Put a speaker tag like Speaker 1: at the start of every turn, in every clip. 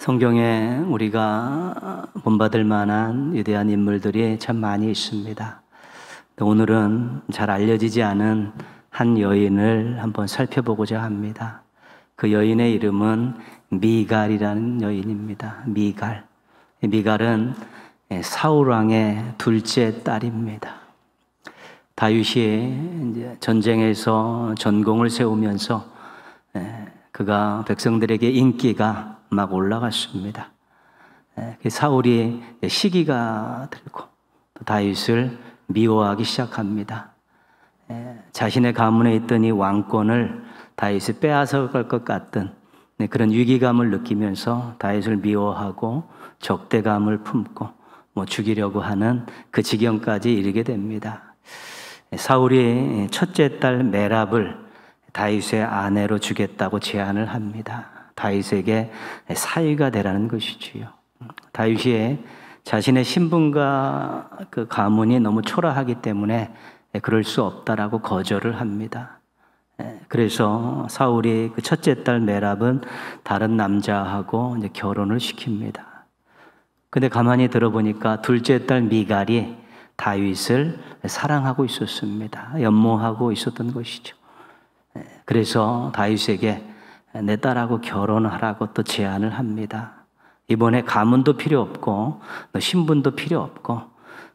Speaker 1: 성경에 우리가 본받을 만한 위대한 인물들이 참 많이 있습니다. 오늘은 잘 알려지지 않은 한 여인을 한번 살펴보고자 합니다. 그 여인의 이름은 미갈이라는 여인입니다. 미갈. 미갈은 사울왕의 둘째 딸입니다. 다윗이 전쟁에서 전공을 세우면서 예, 그가 백성들에게 인기가 막 올라갔습니다. 예, 그 사울이 시기가 들고 다윗을 미워하기 시작합니다. 예, 자신의 가문에 있던 이 왕권을 다윗이 빼앗아갈 것 같은 네, 그런 위기감을 느끼면서 다윗을 미워하고 적대감을 품고 뭐 죽이려고 하는 그 지경까지 이르게 됩니다. 예, 사울이 첫째 딸 메랍을 다윗의 아내로 주겠다고 제안을 합니다. 다윗에게 사위가 되라는 것이지요. 다윗이 자신의 신분과 그 가문이 너무 초라하기 때문에 그럴 수 없다라고 거절을 합니다. 예, 그래서 사울이 그 첫째 딸 메랍은 다른 남자하고 이제 결혼을 시킵니다. 근데 가만히 들어보니까 둘째 딸 미갈이 다윗을 사랑하고 있었습니다. 연모하고 있었던 것이죠. 예, 그래서 다윗에게 내 딸하고 결혼하라고 또 제안을 합니다. 이번에 가문도 필요 없고 신분도 필요 없고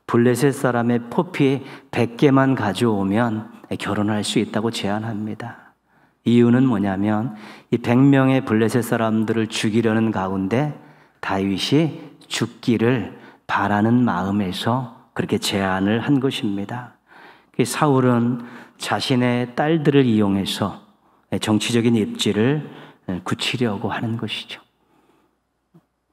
Speaker 1: 블레셋 사람의 포피 100개만 가져오면 결혼할 수 있다고 제안합니다. 이유는 뭐냐면 이 100명의 블레셋 사람들을 죽이려는 가운데 다윗이 죽기를 바라는 마음에서 그렇게 제안을 한 것입니다. 그 사울은 자신의 딸들을 이용해서 네, 정치적인 입지를 네, 굳히려고 하는 것이죠.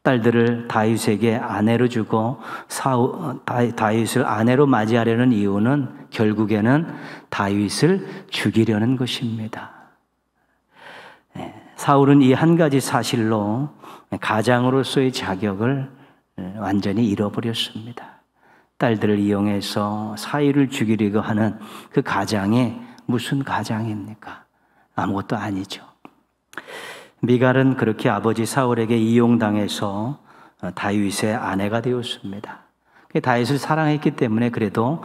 Speaker 1: 딸들을 다윗에게 아내로 주고 사우, 어, 다윗을 아내로 맞이하려는 이유는 결국에는 다윗을 죽이려는 것입니다. 네, 사울은 이 한 가지 사실로 가장으로서의 자격을 완전히 잃어버렸습니다. 딸들을 이용해서 사위를 죽이려고 하는 그 가장이 무슨 가장입니까? 아무것도 아니죠. 미갈은 그렇게 아버지 사울에게 이용당해서 다윗의 아내가 되었습니다. 다윗을 사랑했기 때문에 그래도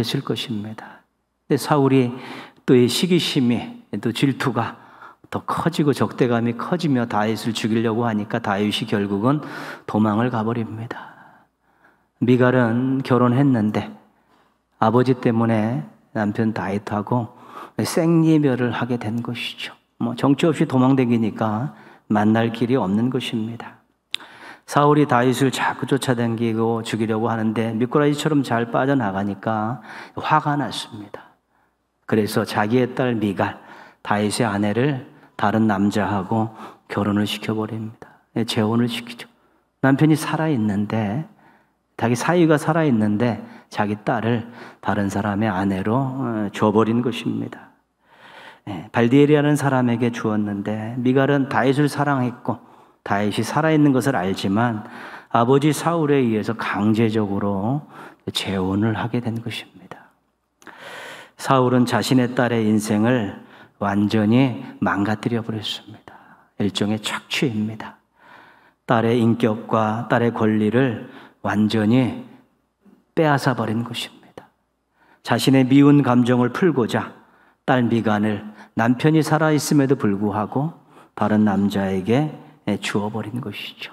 Speaker 1: 만족했을 것입니다. 근데 사울이 또 이 시기심이 또 질투가 더 커지고 적대감이 커지며 다윗을 죽이려고 하니까 다윗이 결국은 도망을 가버립니다. 미갈은 결혼했는데 아버지 때문에 남편 다윗하고 생리멸을 하게 된 것이죠. 뭐 정치 없이 도망다니니까 만날 길이 없는 것입니다. 사울이 다윗을 자꾸 쫓아다니고 죽이려고 하는데 미꾸라지처럼 잘 빠져나가니까 화가 났습니다. 그래서 자기의 딸 미갈, 다윗의 아내를 다른 남자하고 결혼을 시켜버립니다. 네, 재혼을 시키죠. 남편이 살아있는데 자기 사위가 살아있는데 자기 딸을 다른 사람의 아내로 어, 줘버린 것입니다. 예, 발디엘이라는 사람에게 주었는데 미갈은 다윗을 사랑했고 다윗이 살아있는 것을 알지만 아버지 사울에 의해서 강제적으로 재혼을 하게 된 것입니다. 사울은 자신의 딸의 인생을 완전히 망가뜨려 버렸습니다. 일종의 착취입니다. 딸의 인격과 딸의 권리를 완전히 빼앗아 버린 것입니다. 자신의 미운 감정을 풀고자 딸 미간을 남편이 살아있음에도 불구하고 바른 남자에게 주어버린 것이죠.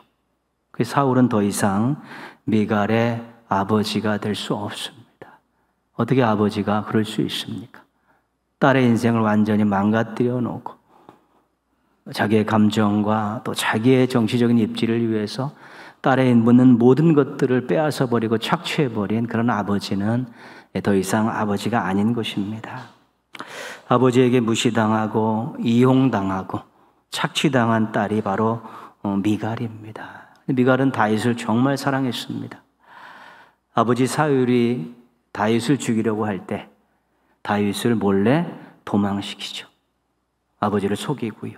Speaker 1: 그 사울은 더 이상 미갈의 아버지가 될 수 없습니다. 어떻게 아버지가 그럴 수 있습니까? 딸의 인생을 완전히 망가뜨려 놓고 자기의 감정과 또 자기의 정치적인 입지를 위해서 딸의 묻는 모든 것들을 빼앗아 버리고 착취해 버린 그런 아버지는 더 이상 아버지가 아닌 것입니다. 아버지에게 무시당하고 이용당하고 착취당한 딸이 바로 어, 미갈입니다. 미갈은 다윗을 정말 사랑했습니다. 아버지 사울이 다윗을 죽이려고 할 때 다윗을 몰래 도망시키죠. 아버지를 속이고요.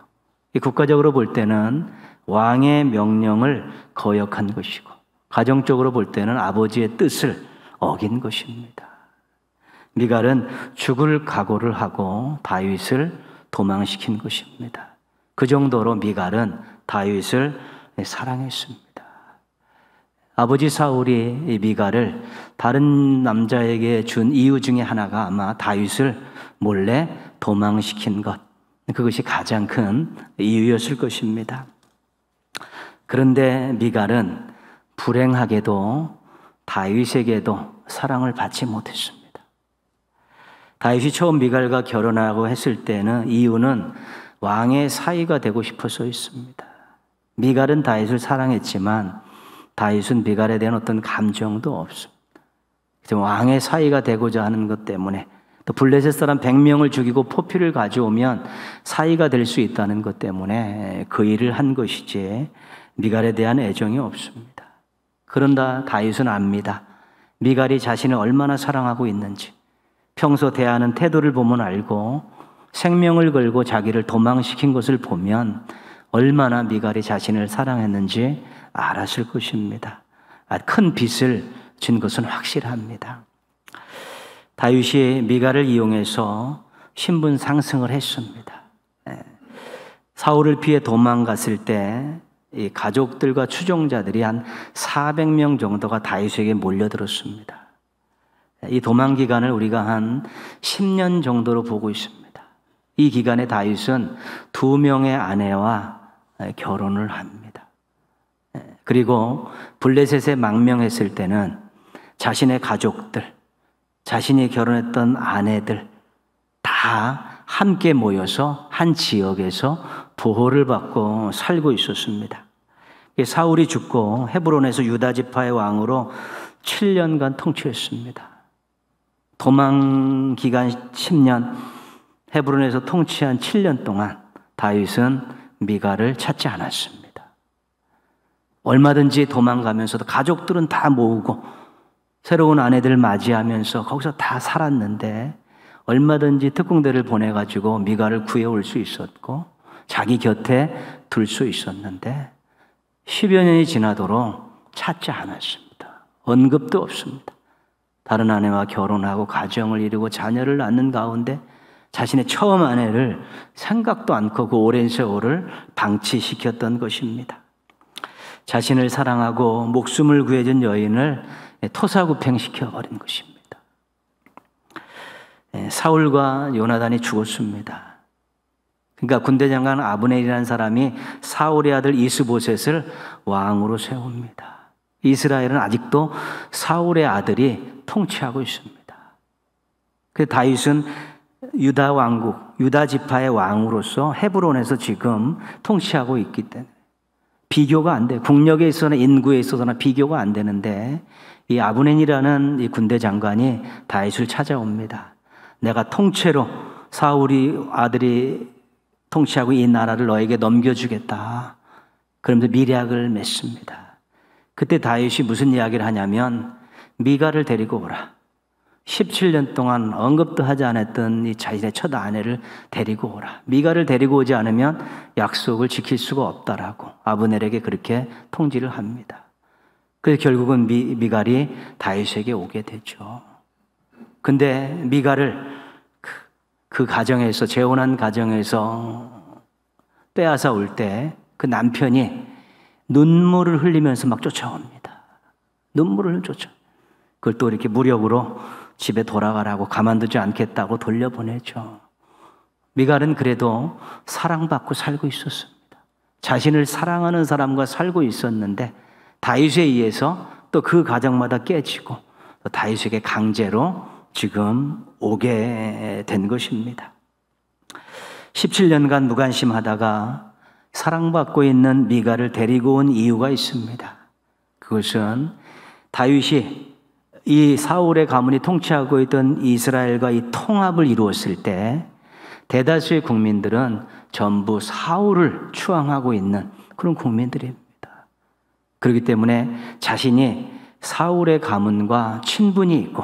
Speaker 1: 국가적으로 볼 때는 왕의 명령을 거역한 것이고 가정적으로 볼 때는 아버지의 뜻을 어긴 것입니다. 미갈은 죽을 각오를 하고 다윗을 도망시킨 것입니다. 그 정도로 미갈은 다윗을 사랑했습니다. 아버지 사울이 미갈을 다른 남자에게 준 이유 중에 하나가 아마 다윗을 몰래 도망시킨 것. 그것이 가장 큰 이유였을 것입니다. 그런데 미갈은 불행하게도 다윗에게도 사랑을 받지 못했습니다. 다윗이 처음 미갈과 결혼하고 했을 때는 이유는 왕의 사이가 되고 싶어서 있습니다. 미갈은 다윗을 사랑했지만 다윗은 미갈에 대한 어떤 감정도 없습니다. 왕의 사이가 되고자 하는 것 때문에 또 블레셋 사람 100명을 죽이고 포피를 가져오면 사이가 될 수 있다는 것 때문에 그 일을 한 것이지 미갈에 대한 애정이 없습니다. 그런다 다윗은 압니다. 미갈이 자신을 얼마나 사랑하고 있는지 평소 대하는 태도를 보면 알고 생명을 걸고 자기를 도망시킨 것을 보면 얼마나 미갈이 자신을 사랑했는지 알았을 것입니다. 아, 큰 빚을 진 것은 확실합니다. 다윗이 미갈을 이용해서 신분 상승을 했습니다. 예. 사울을 피해 도망갔을 때 가족들과 추종자들이 한 400명 정도가 다윗에게 몰려들었습니다. 이 도망 기간을 우리가 한 10년 정도로 보고 있습니다. 이 기간에 다윗은 두 명의 아내와 결혼을 합니다. 그리고 블레셋에 망명했을 때는 자신의 가족들, 자신이 결혼했던 아내들 다 함께 모여서 한 지역에서 보호를 받고 살고 있었습니다. 사울이 죽고 헤브론에서 유다 지파의 왕으로 7년간 통치했습니다. 도망 기간 10년, 헤브론에서 통치한 7년 동안 다윗은 미갈을 찾지 않았습니다. 얼마든지 도망가면서도 가족들은 다 모으고 새로운 아내들 맞이하면서 거기서 다 살았는데 얼마든지 특공대를 보내가지고 미가를 구해올 수 있었고 자기 곁에 둘 수 있었는데 10여 년이 지나도록 찾지 않았습니다. 언급도 없습니다. 다른 아내와 결혼하고 가정을 이루고 자녀를 낳는 가운데 자신의 처음 아내를 생각도 않고 그 오랜 세월을 방치시켰던 것입니다. 자신을 사랑하고 목숨을 구해준 여인을 토사구팽시켜 버린 것입니다. 예, 사울과 요나단이 죽었습니다. 그러니까 군대 장관 아브넬이라는 사람이 사울의 아들 이스보셋을 왕으로 세웁니다. 이스라엘은 아직도 사울의 아들이 통치하고 있습니다. 그 다윗은 유다 왕국, 유다 지파의 왕으로서 헤브론에서 지금 통치하고 있기 때문에 비교가 안 돼. 국력에 있어서나 인구에 있어서나 비교가 안 되는데 이 아브넨이라는 이 군대 장관이 다윗을 찾아옵니다. 내가 통째로 사울이 아들이 통치하고 이 나라를 너에게 넘겨주겠다. 그러면서 미략을 맺습니다. 그때 다윗이 무슨 이야기를 하냐면 미가를 데리고 오라. 17년 동안 언급도 하지 않았던 이 자신의 첫 아내를 데리고 오라. 미가를 데리고 오지 않으면 약속을 지킬 수가 없다라고 아브넬에게 그렇게 통지를 합니다. 그래서 결국은 미, 미갈이 다윗에게 오게 되죠. 근데 미갈을 그, 그 가정에서 재혼한 가정에서 빼앗아 올 때 그 남편이 눈물을 흘리면서 막 쫓아옵니다. 눈물을 쫓아. 그걸 또 이렇게 무력으로 집에 돌아가라고 가만두지 않겠다고 돌려보내죠. 미갈은 그래도 사랑받고 살고 있었습니다. 자신을 사랑하는 사람과 살고 있었는데 다윗에 의해서 또 그 가정마다 깨지고 다윗에게 강제로 지금 오게 된 것입니다. 17년간 무관심하다가 사랑받고 있는 미갈을 데리고 온 이유가 있습니다. 그것은 다윗이 이 사울의 가문이 통치하고 있던 이스라엘과 이 통합을 이루었을 때 대다수의 국민들은 전부 사울을 추앙하고 있는 그런 국민들입니다. 그렇기 때문에 자신이 사울의 가문과 친분이 있고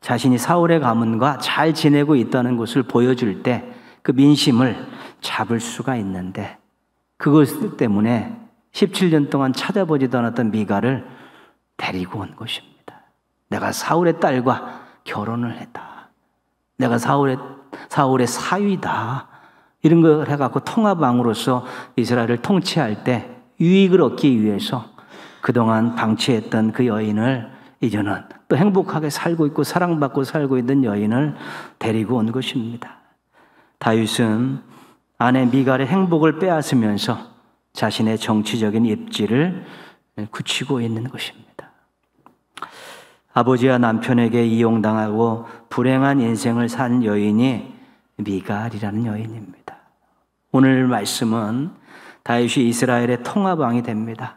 Speaker 1: 자신이 사울의 가문과 잘 지내고 있다는 것을 보여줄 때 그 민심을 잡을 수가 있는데 그것 때문에 17년 동안 찾아보지도 않았던 미가를 데리고 온 것입니다. 내가 사울의 딸과 결혼을 했다. 내가 사울의 사울의 사위다. 이런 걸 해갖고 통합왕으로서 이스라엘을 통치할 때 유익을 얻기 위해서 그동안 방치했던 그 여인을 이제는 또 행복하게 살고 있고 사랑받고 살고 있는 여인을 데리고 온 것입니다. 다윗은 아내 미갈의 행복을 빼앗으면서 자신의 정치적인 입지를 굳히고 있는 것입니다. 아버지와 남편에게 이용당하고 불행한 인생을 산 여인이 미갈이라는 여인입니다. 오늘 말씀은 다윗이 이스라엘의 통합왕이 됩니다.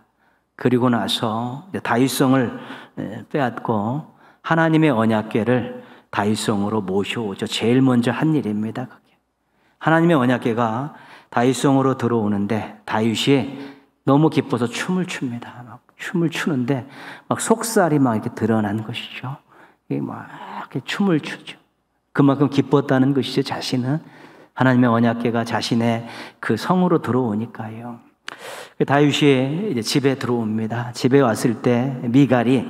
Speaker 1: 그리고 나서 다윗성을 빼앗고 하나님의 언약궤를 다윗성으로 모셔오죠. 제일 먼저 한 일입니다. 그게. 하나님의 언약궤가 다윗성으로 들어오는데 다윗이 너무 기뻐서 춤을 춥니다. 춤을 추는데 막 속살이 막 이렇게 드러난 것이죠. 막 이렇게 춤을 추죠. 그만큼 기뻤다는 것이죠. 자신은 하나님의 언약궤가 자신의 그 성으로 들어오니까요. 그 다윗이 집에 들어옵니다. 집에 왔을 때 미갈이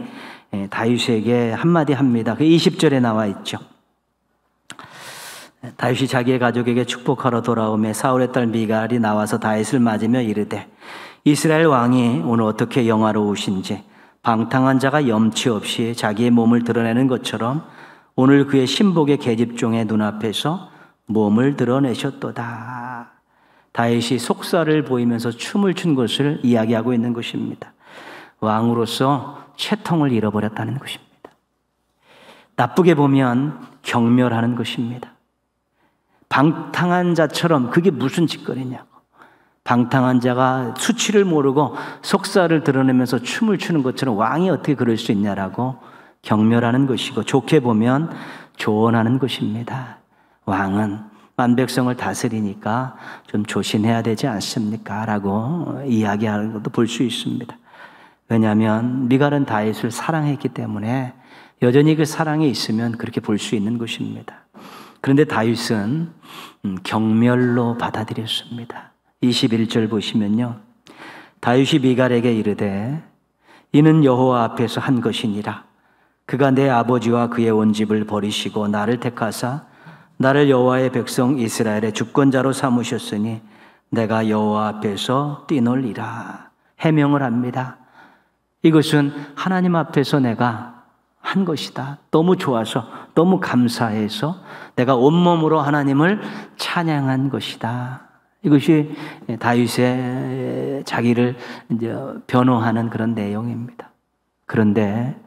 Speaker 1: 예, 다윗에게 한마디 합니다. 그 20절에 나와 있죠. 다윗이 자기의 가족에게 축복하러 돌아오며 사울의 딸 미갈이 나와서 다윗을 맞으며 이르되 이스라엘 왕이 오늘 어떻게 영화로우신지 방탕한 자가 염치 없이 자기의 몸을 드러내는 것처럼 오늘 그의 신복의 계집종의 눈앞에서 몸을 드러내셨도다. 다윗이 속살을 보이면서 춤을 춘 것을 이야기하고 있는 것입니다. 왕으로서 채통을 잃어버렸다는 것입니다. 나쁘게 보면 경멸하는 것입니다. 방탕한 자처럼 그게 무슨 짓거리냐고. 방탕한 자가 수치를 모르고 속사를 드러내면서 춤을 추는 것처럼 왕이 어떻게 그럴 수 있냐라고 경멸하는 것이고 좋게 보면 조언하는 것입니다. 왕은 만백성을 다스리니까 좀 조심해야 되지 않습니까? 라고 이야기하는 것도 볼 수 있습니다. 왜냐하면 미갈은 다윗을 사랑했기 때문에 여전히 그 사랑이 있으면 그렇게 볼 수 있는 것입니다. 그런데 다윗은 음, 경멸로 받아들였습니다. 21절 보시면요. 다윗이 미갈에게 이르되 이는 여호와 앞에서 한 것이니라. 그가 내 아버지와 그의 온 집을 버리시고 나를 택하사 나를 여호와의 백성 이스라엘의 주권자로 삼으셨으니 내가 여호와 앞에서 뛰놀리라 해명을 합니다. 이것은 하나님 앞에서 내가 한 것이다. 너무 좋아서 너무 감사해서 내가 온몸으로 하나님을 찬양한 것이다. 이것이 다윗의 자기를 이제 변호하는 그런 내용입니다. 그런데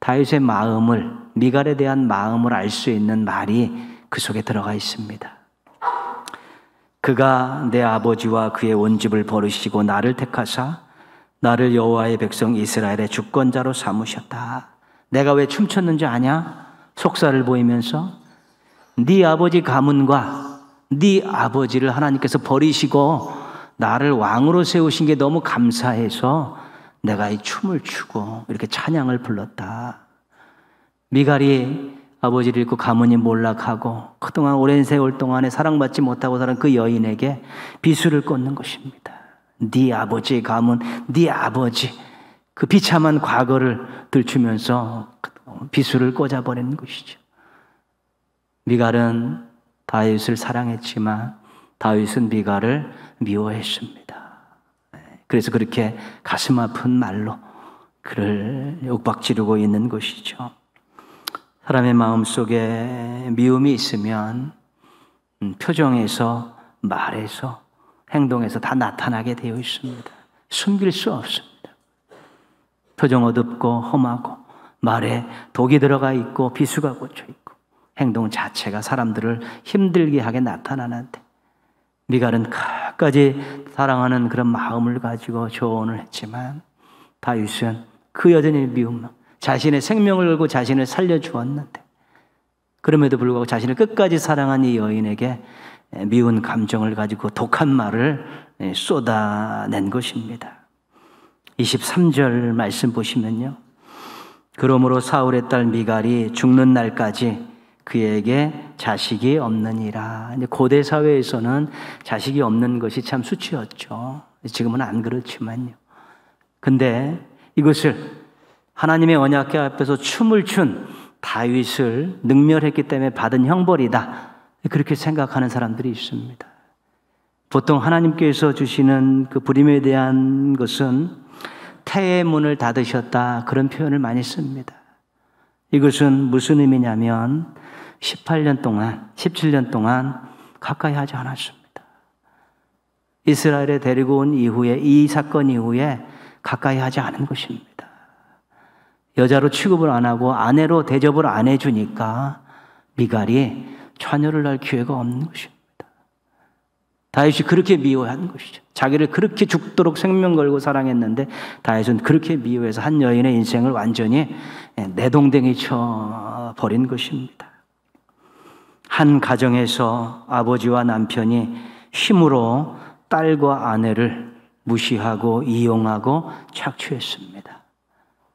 Speaker 1: 다윗의 마음을 미갈에 대한 마음을 알 수 있는 말이 그 속에 들어가 있습니다. 그가 내 아버지와 그의 온 집을 버리시고 나를 택하사 나를 여호와의 백성 이스라엘의 주권자로 삼으셨다. 내가 왜 춤췄는지 아냐? 속사를 보이면서 네 아버지 가문과 네 아버지를 하나님께서 버리시고 나를 왕으로 세우신 게 너무 감사해서 내가 이 춤을 추고 이렇게 찬양을 불렀다. 미갈이 아버지를 잃고 가문이 몰락하고 그동안 오랜 세월 동안에 사랑받지 못하고 살은 그 여인에게 비수를 꽂는 것입니다. 네 아버지의 가문, 네 아버지 그 비참한 과거를 들추면서 비수를 꽂아버리는 것이죠. 미갈은 다윗을 사랑했지만 다윗은 미가를 미워했습니다. 네, 그래서 그렇게 가슴 아픈 말로 그를 욕박지르고 있는 것이죠. 사람의 마음 속에 미움이 있으면 음, 표정에서 말에서 행동에서 다 나타나게 되어 있습니다. 숨길 수 없습니다. 표정 어둡고 험하고 말에 독이 들어가 있고 비수가 꽂혀 있고 행동 자체가 사람들을 힘들게 하게 나타나는데 미갈은 끝까지 사랑하는 그런 마음을 가지고 조언을 했지만 다윗은 그 여전히 미움, 자신의 생명을 걸고 자신을 살려주었는데 그럼에도 불구하고 자신을 끝까지 사랑한 이 여인에게 미운 감정을 가지고 독한 말을 쏟아낸 것입니다. 23절 말씀 보시면요. 그러므로 사울의 딸 미갈이 죽는 날까지 그에게 자식이 없느니라. 고대 사회에서는 자식이 없는 것이 참 수치였죠. 지금은 안 그렇지만요. 근데 이것을 하나님의 언약계 앞에서 춤을 춘 다윗을 능멸했기 때문에 받은 형벌이다. 그렇게 생각하는 사람들이 있습니다. 보통 하나님께서 주시는 그 불임에 대한 것은 태의 문을 닫으셨다. 그런 표현을 많이 씁니다. 이것은 무슨 의미냐면 18년 동안, 17년 동안 가까이 하지 않았습니다. 이스라엘에 데리고 온 이후에, 이 사건 이후에 가까이 하지 않은 것입니다. 여자로 취급을 안 하고 아내로 대접을 안 해주니까 미갈이 자녀를 낳을 기회가 없는 것입니다. 다윗이 그렇게 미워한 것이죠. 자기를 그렇게 죽도록 생명 걸고 사랑했는데 다윗은 그렇게 미워해서 한 여인의 인생을 완전히 내동댕이 쳐 버린 것입니다. 한 가정에서 아버지와 남편이 힘으로 딸과 아내를 무시하고 이용하고 착취했습니다.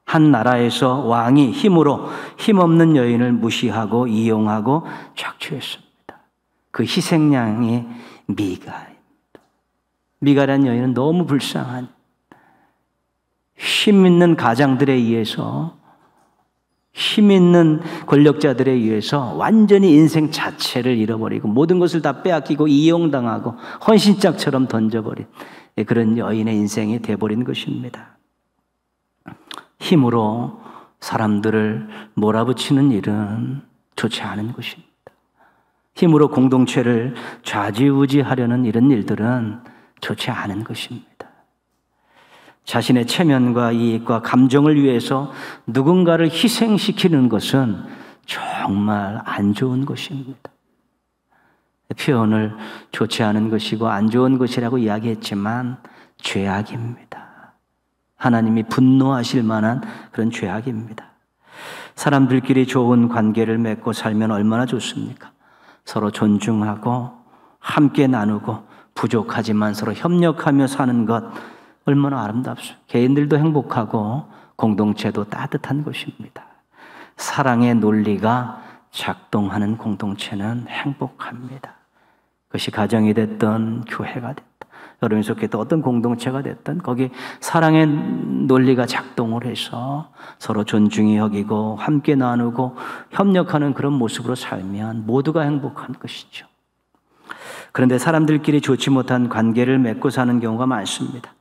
Speaker 1: 한 나라에서 왕이 힘으로 힘없는 여인을 무시하고 이용하고 착취했습니다. 그 희생양이 미가입니다. 미가란 여인은 너무 불쌍한 힘 있는 가장들에 의해서 힘 있는 권력자들에 의해서 완전히 인생 자체를 잃어버리고 모든 것을 다 빼앗기고 이용당하고 헌신짝처럼 던져버린 예, 그런 여인의 인생이 돼버린 것입니다. 힘으로 사람들을 몰아붙이는 일은 좋지 않은 것입니다. 힘으로 공동체를 좌지우지하려는 이런 일들은 좋지 않은 것입니다. 자신의 체면과 이익과 감정을 위해서 누군가를 희생시키는 것은 정말 안 좋은 것입니다. 표현을 좋지 않은 것이고 안 좋은 것이라고 이야기했지만 죄악입니다. 하나님이 분노하실 만한 그런 죄악입니다. 사람들끼리 좋은 관계를 맺고 살면 얼마나 좋습니까? 서로 존중하고 함께 나누고 부족하지만 서로 협력하며 사는 것 얼마나 아름답소. 개인들도 행복하고 공동체도 따뜻한 곳입니다. 사랑의 논리가 작동하는 공동체는 행복합니다. 그것이 가정이 됐든 교회가 됐든 여름속했던 어떤 공동체가 됐든 거기 사랑의 논리가 작동을 해서 서로 존중이 여기고 함께 나누고 협력하는 그런 모습으로 살면 모두가 행복한 것이죠. 그런데 사람들끼리 좋지 못한 관계를 맺고 사는 경우가 많습니다.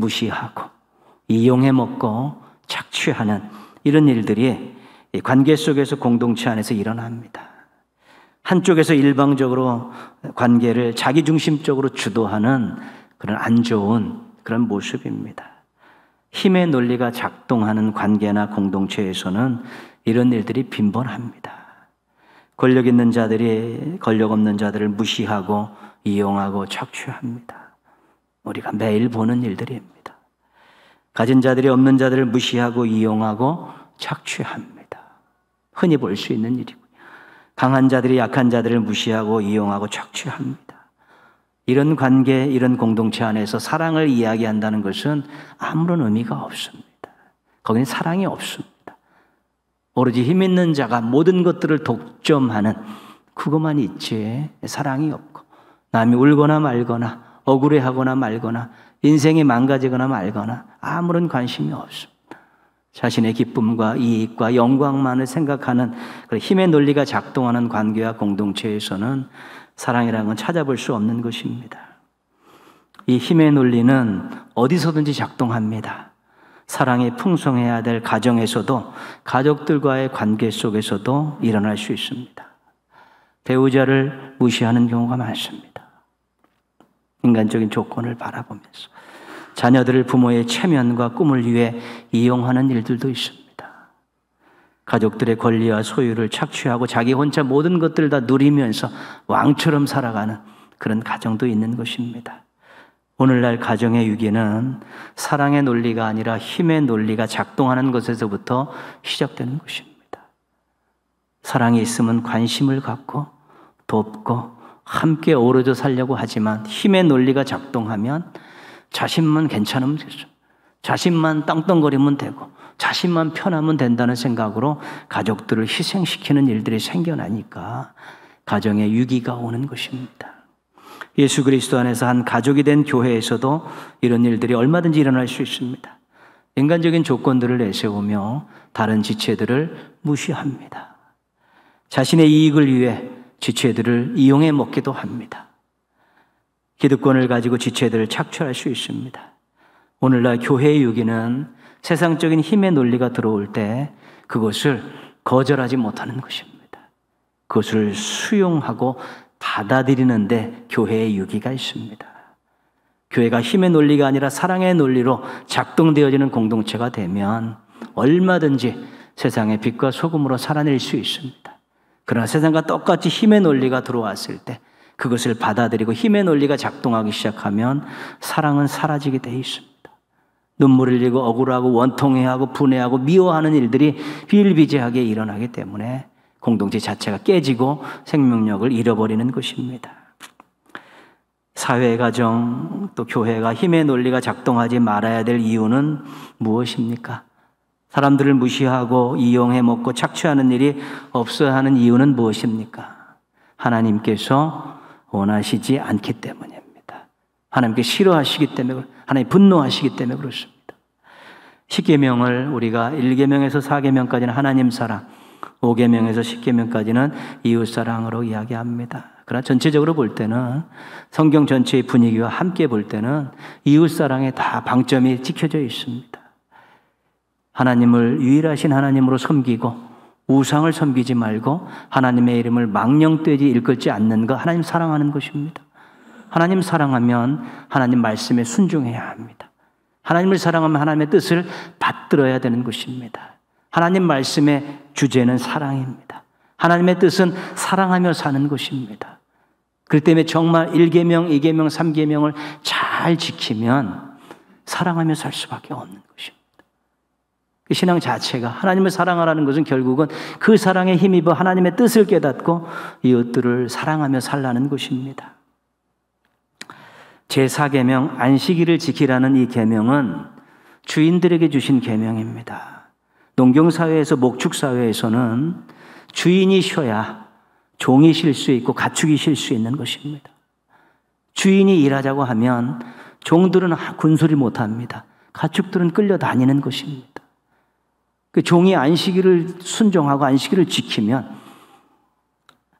Speaker 1: 무시하고 이용해 먹고 착취하는 이런 일들이 관계 속에서 공동체 안에서 일어납니다. 한쪽에서 일방적으로 관계를 자기 중심적으로 주도하는 그런 안 좋은 그런 모습입니다. 힘의 논리가 작동하는 관계나 공동체에서는 이런 일들이 빈번합니다. 권력 있는 자들이 권력 없는 자들을 무시하고 이용하고 착취합니다. 우리가 매일 보는 일들입니다. 가진 자들이 없는 자들을 무시하고 이용하고 착취합니다. 흔히 볼 수 있는 일이고요. 강한 자들이 약한 자들을 무시하고 이용하고 착취합니다. 이런 관계, 이런 공동체 안에서 사랑을 이야기한다는 것은 아무런 의미가 없습니다. 거기는 사랑이 없습니다. 오로지 힘 있는 자가 모든 것들을 독점하는 그것만 있지 사랑이 없고 남이 울거나 말거나 억울해하거나 말거나 인생이 망가지거나 말거나 아무런 관심이 없습니다. 자신의 기쁨과 이익과 영광만을 생각하는 힘의 논리가 작동하는 관계와 공동체에서는 사랑이라는 건 찾아볼 수 없는 것입니다. 이 힘의 논리는 어디서든지 작동합니다. 사랑이 풍성해야 될 가정에서도 가족들과의 관계 속에서도 일어날 수 있습니다. 배우자를 무시하는 경우가 많습니다. 인간적인 조건을 바라보면서 자녀들을 부모의 체면과 꿈을 위해 이용하는 일들도 있습니다. 가족들의 권리와 소유를 착취하고 자기 혼자 모든 것들을 다 누리면서 왕처럼 살아가는 그런 가정도 있는 것입니다. 오늘날 가정의 위기는 사랑의 논리가 아니라 힘의 논리가 작동하는 것에서부터 시작되는 것입니다. 사랑이 있으면 관심을 갖고 돕고 함께 어우러져 살려고 하지만 힘의 논리가 작동하면 자신만 괜찮으면 되죠. 자신만 땅덩거리면 되고 자신만 편하면 된다는 생각으로 가족들을 희생시키는 일들이 생겨나니까 가정에 위기가 오는 것입니다. 예수 그리스도 안에서 한 가족이 된 교회에서도 이런 일들이 얼마든지 일어날 수 있습니다. 인간적인 조건들을 내세우며 다른 지체들을 무시합니다. 자신의 이익을 위해 지체들을 이용해 먹기도 합니다. 기득권을 가지고 지체들을 착취할 수 있습니다. 오늘날 교회의 유기는 세상적인 힘의 논리가 들어올 때 그것을 거절하지 못하는 것입니다. 그것을 수용하고 받아들이는데 교회의 유기가 있습니다. 교회가 힘의 논리가 아니라 사랑의 논리로 작동되어지는 공동체가 되면 얼마든지 세상의 빛과 소금으로 살아낼 수 있습니다. 그러나 세상과 똑같이 힘의 논리가 들어왔을 때 그것을 받아들이고 힘의 논리가 작동하기 시작하면 사랑은 사라지게 돼 있습니다. 눈물 흘리고 억울하고 원통해하고 분해하고 미워하는 일들이 비일비재하게 일어나기 때문에 공동체 자체가 깨지고 생명력을 잃어버리는 것입니다. 사회 가정 또 교회가 힘의 논리가 작동하지 말아야 될 이유는 무엇입니까? 사람들을 무시하고 이용해 먹고 착취하는 일이 없어야 하는 이유는 무엇입니까? 하나님께서 원하시지 않기 때문입니다. 하나님께 싫어하시기 때문에, 하나님 분노하시기 때문에 그렇습니다. 10계명을 우리가 1계명에서 4계명까지는 하나님 사랑, 5계명에서 10계명까지는 이웃 사랑으로 이야기합니다. 그러나 전체적으로 볼 때는 성경 전체의 분위기와 함께 볼 때는 이웃 사랑에 다 방점이 찍혀져 있습니다. 하나님을 유일하신 하나님으로 섬기고 우상을 섬기지 말고 하나님의 이름을 망령되지 일컫지 않는 것 하나님 사랑하는 것입니다. 하나님 사랑하면 하나님 말씀에 순종해야 합니다. 하나님을 사랑하면 하나님의 뜻을 받들어야 되는 것입니다. 하나님 말씀의 주제는 사랑입니다. 하나님의 뜻은 사랑하며 사는 것입니다. 그 때문에 정말 1계명, 2계명, 3계명을 잘 지키면 사랑하며 살 수밖에 없는 것입니다. 그 신앙 자체가 하나님을 사랑하라는 것은 결국은 그 사랑에 힘입어 하나님의 뜻을 깨닫고 이웃들을 사랑하며 살라는 것입니다. 제4계명 안식일을 지키라는 이 계명은 주인들에게 주신 계명입니다. 농경 사회에서 목축 사회에서는 주인이 쉬어야 종이 쉴 수 있고 가축이 쉴 수 있는 것입니다. 주인이 일하자고 하면 종들은 군소리 못 합니다. 가축들은 끌려다니는 것입니다. 그 종이 안식일을 순종하고 안식일을 지키면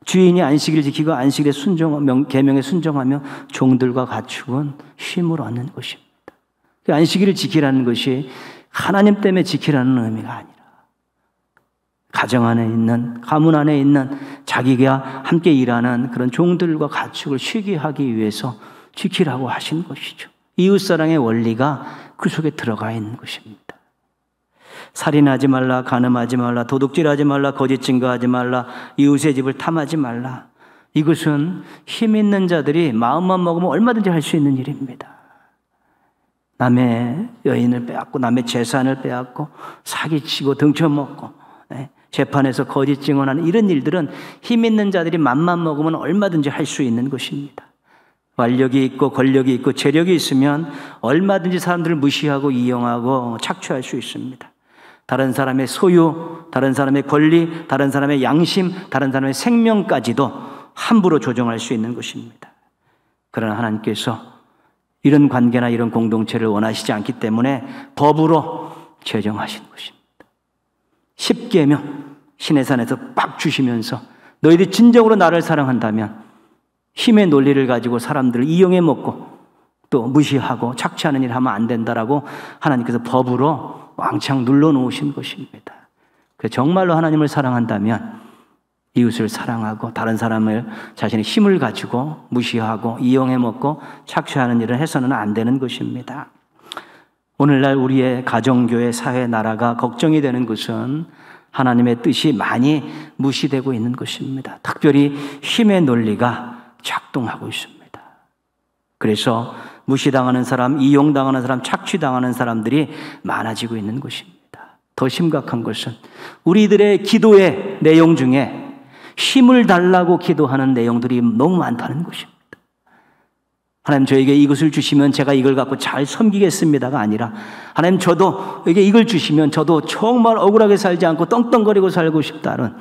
Speaker 1: 주인이 안식일을 지키고 안식일에 순종 계명에 순종하며 종들과 가축은 쉼을 얻는 것입니다. 그 안식일을 지키라는 것이 하나님 때문에 지키라는 의미가 아니라 가정 안에 있는 가문 안에 있는 자기가 함께 일하는 그런 종들과 가축을 쉬게 하기 위해서 지키라고 하신 것이죠. 이웃 사랑의 원리가 그 속에 들어가 있는 것입니다. 살인하지 말라, 가늠하지 말라, 도둑질하지 말라, 거짓 증거하지 말라, 이웃의 집을 탐하지 말라. 이것은 힘 있는 자들이 마음만 먹으면 얼마든지 할 수 있는 일입니다. 남의 여인을 빼앗고, 남의 재산을 빼앗고, 사기치고, 등쳐먹고, 예, 재판에서 거짓 증언하는 이런 일들은 힘 있는 자들이 맘만 먹으면 얼마든지 할 수 있는 것입니다. 완력이 있고 권력이 있고 재력이 있으면 얼마든지 사람들을 무시하고 이용하고 착취할 수 있습니다. 다른 사람의 소유, 다른 사람의 권리, 다른 사람의 양심, 다른 사람의 생명까지도 함부로 조정할 수 있는 것입니다. 그러나 하나님께서 이런 관계나 이런 공동체를 원하시지 않기 때문에 법으로 제정하신 것입니다. 10개명 신의 산에서 빡 주시면서 너희들 진정으로 나를 사랑한다면 힘의 논리를 가지고 사람들을 이용해 먹고 또 무시하고 착취하는 일 하면 안 된다라고 하나님께서 법으로 왕창 눌러 놓으신 것입니다. 그 정말로 하나님을 사랑한다면 이웃을 사랑하고 다른 사람을 자신의 힘을 가지고 무시하고 이용해 먹고 착취하는 일을 해서는 안 되는 것입니다. 오늘날 우리의 가정교회, 사회, 나라가 걱정이 되는 것은 하나님의 뜻이 많이 무시되고 있는 것입니다. 특별히 힘의 논리가 작동하고 있습니다. 그래서 무시당하는 사람, 이용당하는 사람, 착취당하는 사람들이 많아지고 있는 것입니다. 더 심각한 것은 우리들의 기도의 내용 중에 힘을 달라고 기도하는 내용들이 너무 많다는 것입니다. 하나님 저에게 이것을 주시면 제가 이걸 갖고 잘 섬기겠습니다가 아니라 하나님 저도 이게 이걸 주시면 저도 정말 억울하게 살지 않고 떵떵거리고 살고 싶다는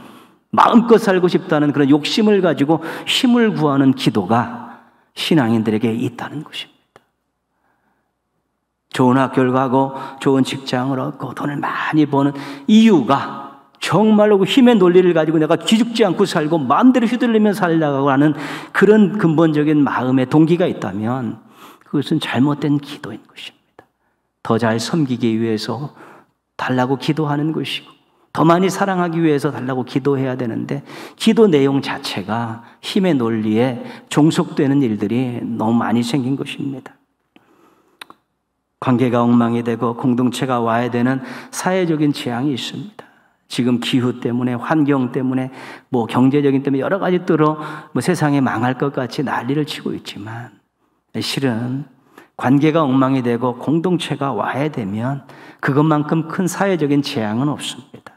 Speaker 1: 마음껏 살고 싶다는 그런 욕심을 가지고 힘을 구하는 기도가 신앙인들에게 있다는 것입니다. 좋은 학교를 가고 좋은 직장을 얻고 돈을 많이 버는 이유가 정말로 그 힘의 논리를 가지고 내가 기죽지 않고 살고 마음대로 휘둘리며 살려고 하는 그런 근본적인 마음의 동기가 있다면 그것은 잘못된 기도인 것입니다. 더 잘 섬기기 위해서 달라고 기도하는 것이고 더 많이 사랑하기 위해서 달라고 기도해야 되는데 기도 내용 자체가 힘의 논리에 종속되는 일들이 너무 많이 생긴 것입니다. 관계가 엉망이 되고 공동체가 와야 되는 사회적인 재앙이 있습니다. 지금 기후 때문에 환경 때문에 뭐 경제적인 때문에 여러 가지 또로 뭐 세상이 망할 것 같이 난리를 치고 있지만 실은 관계가 엉망이 되고 공동체가 와야 되면 그것만큼 큰 사회적인 재앙은 없습니다.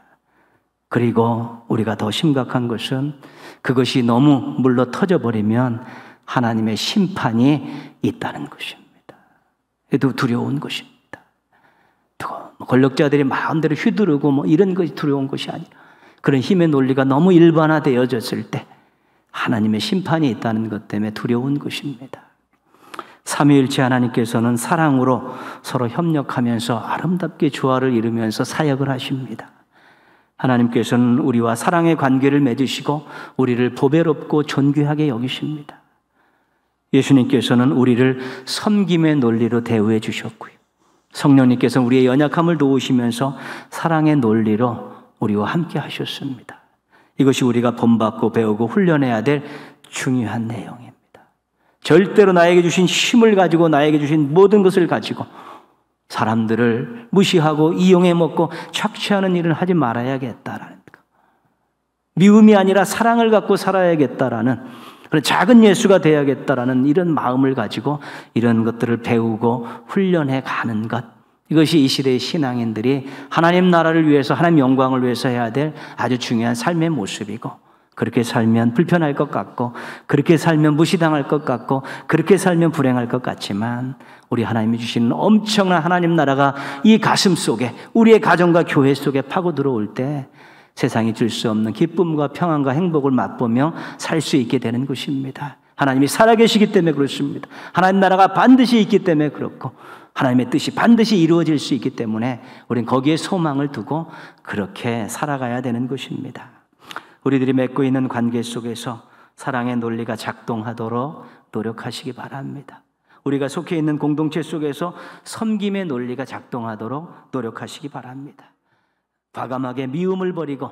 Speaker 1: 그리고 우리가 더 심각한 것은 그것이 너무 물러 터져 버리면 하나님의 심판이 있다는 것입니다. 도 두려운 것입니다. 뭐 권력자들이 마음대로 휘두르고 뭐 이런 것이 두려운 것이 아니라 그런 힘의 논리가 너무 일반화되어졌을 때 하나님의 심판이 있다는 것 때문에 두려운 것입니다. 삼위일체 하나님께서는 사랑으로 서로 협력하면서 아름답게 조화를 이루면서 사역을 하십니다. 하나님께서는 우리와 사랑의 관계를 맺으시고 우리를 보배롭고 존귀하게 여기십니다. 예수님께서는 우리를 섬김의 논리로 대우해 주셨고요. 성령님께서 우리의 연약함을 도우시면서 사랑의 논리로 우리와 함께 하셨습니다. 이것이 우리가 본받고 배우고 훈련해야 될 중요한 내용입니다. 절대로 나에게 주신 힘을 가지고 나에게 주신 모든 것을 가지고 사람들을 무시하고 이용해 먹고 착취하는 일을 하지 말아야겠다라는 것. 미움이 아니라 사랑을 갖고 살아야겠다라는 그런 작은 예수가 되어야겠다라는 이런 마음을 가지고 이런 것들을 배우고 훈련해 가는 것. 이것이 이 시대의 신앙인들이 하나님 나라를 위해서, 하나님 영광을 위해서 해야 될 아주 중요한 삶의 모습이고, 그렇게 살면 불편할 것 같고, 그렇게 살면 무시당할 것 같고, 그렇게 살면 불행할 것 같지만, 우리 하나님이 주시는 엄청난 하나님 나라가 이 가슴 속에, 우리의 가정과 교회 속에 파고 들어올 때, 세상이 줄 수 없는 기쁨과 평안과 행복을 맛보며 살 수 있게 되는 것입니다. 하나님이 살아계시기 때문에 그렇습니다. 하나님 나라가 반드시 있기 때문에 그렇고 하나님의 뜻이 반드시 이루어질 수 있기 때문에 우린 거기에 소망을 두고 그렇게 살아가야 되는 것입니다. 우리들이 맺고 있는 관계 속에서 사랑의 논리가 작동하도록 노력하시기 바랍니다. 우리가 속해 있는 공동체 속에서 섬김의 논리가 작동하도록 노력하시기 바랍니다. 과감하게 미움을 버리고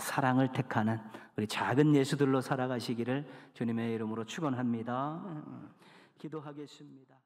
Speaker 1: 사랑을 택하는 우리 작은 예수들로 살아가시기를 주님의 이름으로 축원합니다. 기도하겠습니다.